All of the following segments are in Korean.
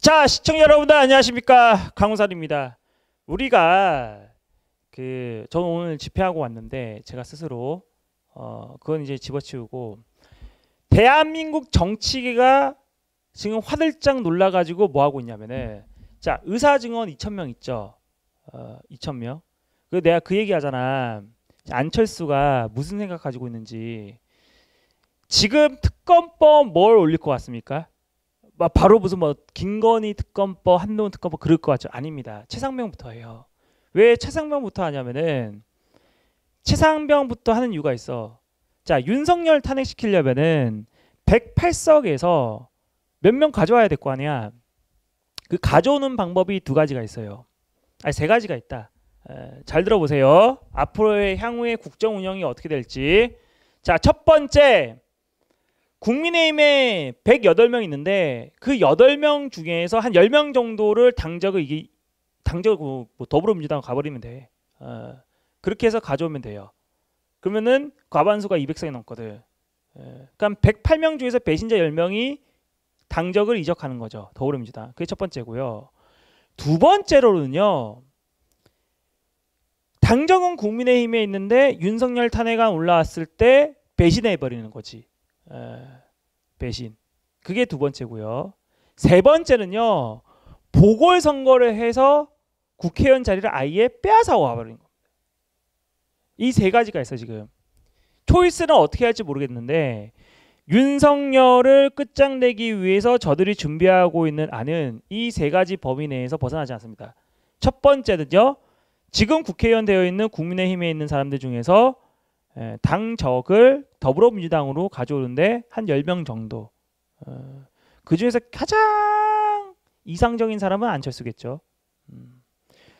자, 시청자 여러분들 안녕하십니까? 강훈산입니다. 우리가 그 저는 오늘 집회하고 왔는데 제가 스스로 어 그건 이제 집어치우고 대한민국 정치계가 지금 화들짝 놀라 가지고 뭐 하고 있냐면은 자, 의사 증언 2천명 있죠. 어 2천명 그 내가 그 얘기 하잖아. 안철수가 무슨 생각 가지고 있는지 지금 특검법 뭘 올릴 것 같습니까? 바로 무슨 뭐 김건희 특검법, 한동훈 특검법 그럴 것 같죠? 아닙니다. 최상명부터 해요. 왜 최상명부터 하냐면은 최상병부터 하는 이유가 있어. 자 윤석열 탄핵시키려면은 108석에서 몇 명 가져와야 될 거 아니야. 그 가져오는 방법이 두 가지가 있어요. 아니 세 가지가 있다. 에, 잘 들어보세요. 앞으로의 향후의 국정 운영이 어떻게 될지. 자 첫 번째 국민의힘에 108명 있는데 그 8명 중에서 한 10명 정도를 당적을 이게 당적 뭐, 뭐 더불어민주당 가버리면 돼. 어, 그렇게 해서 가져오면 돼요. 그러면은 과반수가 200석이 넘거든. 예, 그러니까 108명 중에서 배신자 10명이 당적을 이적하는 거죠. 더불어민주당. 그게 첫 번째고요. 두 번째로는요. 당정은 국민의힘에 있는데 윤석열 탄핵안 올라왔을 때 배신해 버리는 거지. 배신. 그게 두 번째고요. 세 번째는요. 보궐 선거를 해서 국회의원 자리를 아예 빼앗아 와버린 겁니다. 이 세 가지가 있어 지금. 초이스는 어떻게 할지 모르겠는데 윤석열을 끝장내기 위해서 저들이 준비하고 있는 안은 이 세 가지 범위 내에서 벗어나지 않습니다. 첫 번째는요. 지금 국회의원 되어 있는 국민의힘에 있는 사람들 중에서 예, 당적을 더불어민주당으로 가져오는데 한 10명 정도. 어, 그 중에서 가장 이상적인 사람은 안철수겠죠. 음.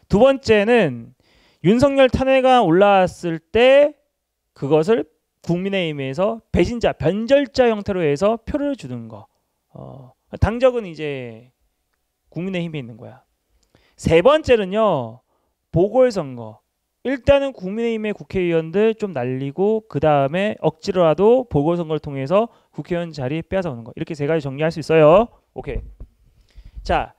두 번째는 윤석열 탄핵가 올라왔을 때 그것을 국민의힘에서 배신자, 변절자 형태로 해서 표를 주는 거. 어, 당적은 이제 국민의힘에 있는 거야. 세 번째는요. 보궐선거. 일단은 국민의힘의 국회의원들 좀 날리고 그 다음에 억지로라도 보궐선거를 통해서 국회의원 자리 에 빼앗아오는 거 이렇게 세 가지 정리할 수 있어요. 오케이. 자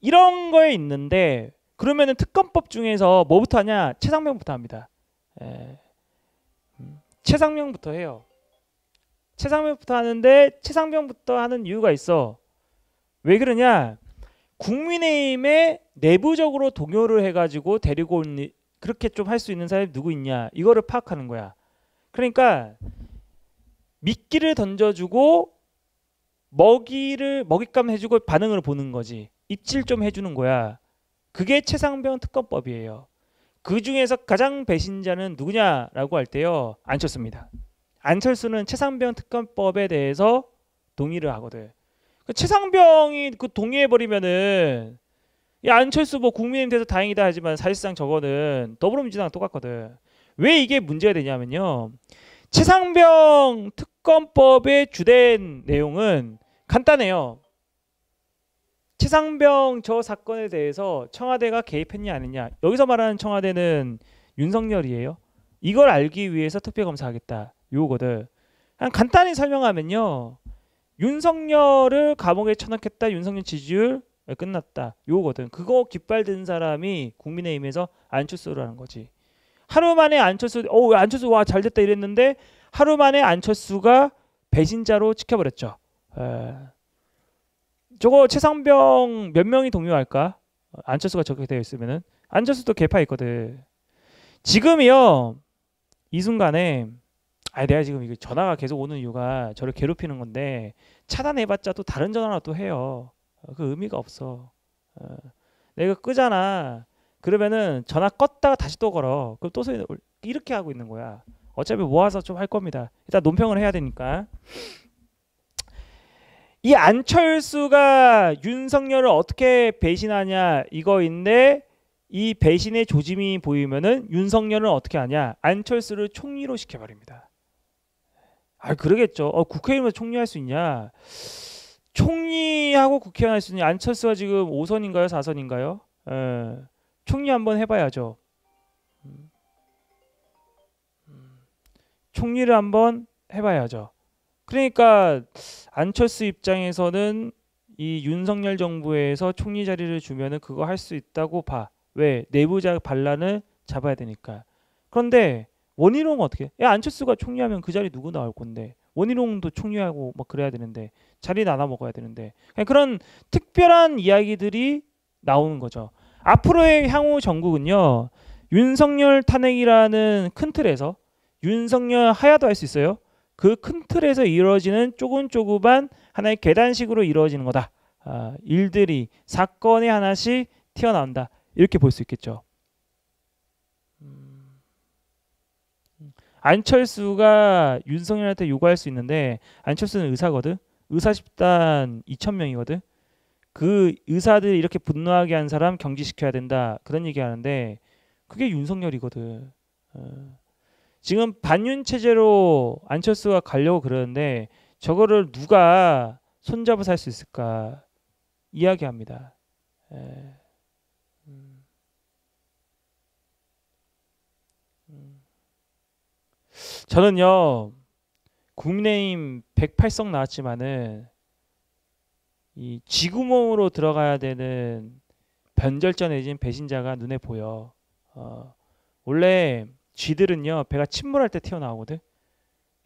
이런 거에 있는데 그러면은 특검법 중에서 뭐부터 하냐? 최상명부터 합니다. 에... 예. 음, 최상명부터 해요. 최상명부터 하는데 최상명부터 하는 이유가 있어. 왜 그러냐? 국민의힘에 내부적으로 동요를 해가지고 데리고 온 그렇게 좀 할 수 있는 사람이 누구 있냐 이거를 파악하는 거야. 그러니까 미끼를 던져주고 먹이를 먹잇감 해주고 반응을 보는 거지 입질 좀 해주는 거야. 그게 최상병 특검법이에요. 그 중에서 가장 배신자는 누구냐라고 할 때요 안철수입니다. 안철수는 최상병 특검법에 대해서 동의를 하거든. 그 최상병이 그 동의해 버리면은 이 안철수 뭐 국민의힘 돼서 다행이다 하지만 사실상 저거는 더불어민주당 똑같거든. 왜 이게 문제가 되냐면요. 최상병 특검법의 주된 내용은 간단해요. 최상병 저 사건에 대해서 청와대가 개입했냐 아니냐. 여기서 말하는 청와대는 윤석열이에요. 이걸 알기 위해서 특별검사하겠다. 요거들. 간단히 설명하면요. 윤석열을 감옥에 쳐넣겠다. 윤석열 지지율 예, 끝났다. 요거든. 그거 깃발든 사람이 국민의힘에서 안철수라는 거지. 하루 만에 안철수, 어 안철수 와 잘됐다 이랬는데 하루 만에 안철수가 배신자로 지켜버렸죠. 에. 예. 저거 최상병 몇 명이 동요할까? 안철수가 저렇게 되어 있으면은 안철수도 개파 있거든. 지금이요 이 순간에 아 내가 지금 이거 전화가 계속 오는 이유가 저를 괴롭히는 건데 차단해봤자 또 다른 전화라도 해요. 어, 그 의미가 없어. 어. 내가 끄잖아. 그러면은 전화 껐다가 다시 또 걸어. 그럼 또 소리 이렇게 하고 있는 거야. 어차피 모아서 좀 할 겁니다. 일단 논평을 해야 되니까. 이 안철수가 윤석열을 어떻게 배신하냐 이거인데 이 배신의 조짐이 보이면은 윤석열은 어떻게 하냐 안철수를 총리로 시켜버립니다. 아 그러겠죠. 어, 국회의원을 총리할 수 있냐? 총리하고 국회의원 할 수 있니 안철수가 지금 5선인가요? 4선인가요? 에, 예. 총리 한번 해봐야죠. 총리를 한번 해봐야죠. 그러니까 안철수 입장에서는 이 윤석열 정부에서 총리 자리를 주면은 그거 할 수 있다고 봐. 왜? 내부자 반란을 잡아야 되니까. 그런데 원희룡은 어떻게? 야 안철수가 총리하면 그 자리 누구 나올 건데? 원희룡도 총리하고 뭐 그래야 되는데 자리 나눠 먹어야 되는데 그런 냥그 특별한 이야기들이 나오는 거죠. 앞으로의 향후 정국은요 윤석열 탄핵이라는 큰 틀에서 윤석열 하야도 할 수 있어요. 그 큰 틀에서 이루어지는 조금조금한 하나의 계단식으로 이루어지는 거다. 아, 일들이 사건이 하나씩 튀어나온다. 이렇게 볼 수 있겠죠. 안철수가 윤석열한테 요구할 수 있는데 안철수는 의사거든. 의사 집단 2천 명이거든. 그 의사들 이렇게 분노하게 한 사람 경질시켜야 된다. 그런 얘기 하는데 그게 윤석열이거든. 어. 지금 반윤 체제로 안철수가 가려고 그러는데 저거를 누가 손잡아서 할 수 있을까 이야기합니다. 에. 예. 저는요 국민의힘 108석 나왔지만은 이 지구몸으로 들어가야 되는 변절전 내진 배신자가 눈에 보여. 어, 원래 쥐들은요 배가 침몰할 때 튀어나오거든.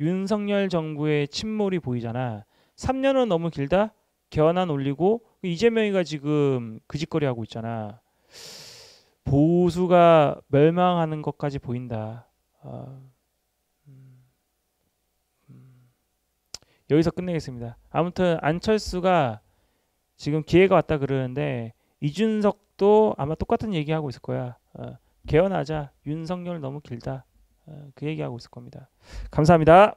윤석열 정부의 침몰이 보이잖아. 3년은 너무 길다. 개헌안 올리고 이재명이가 지금 그 짓거리 하고 있잖아. 보수가 멸망하는 것까지 보인다. 어. 여기서 끝내겠습니다. 아무튼 안철수가 지금 기회가 왔다 그러는데 이준석도 아마 똑같은 얘기하고 있을 거야. 어, 개헌하자. 윤석열 너무 길다. 어, 그 얘기하고 있을 겁니다. 감사합니다.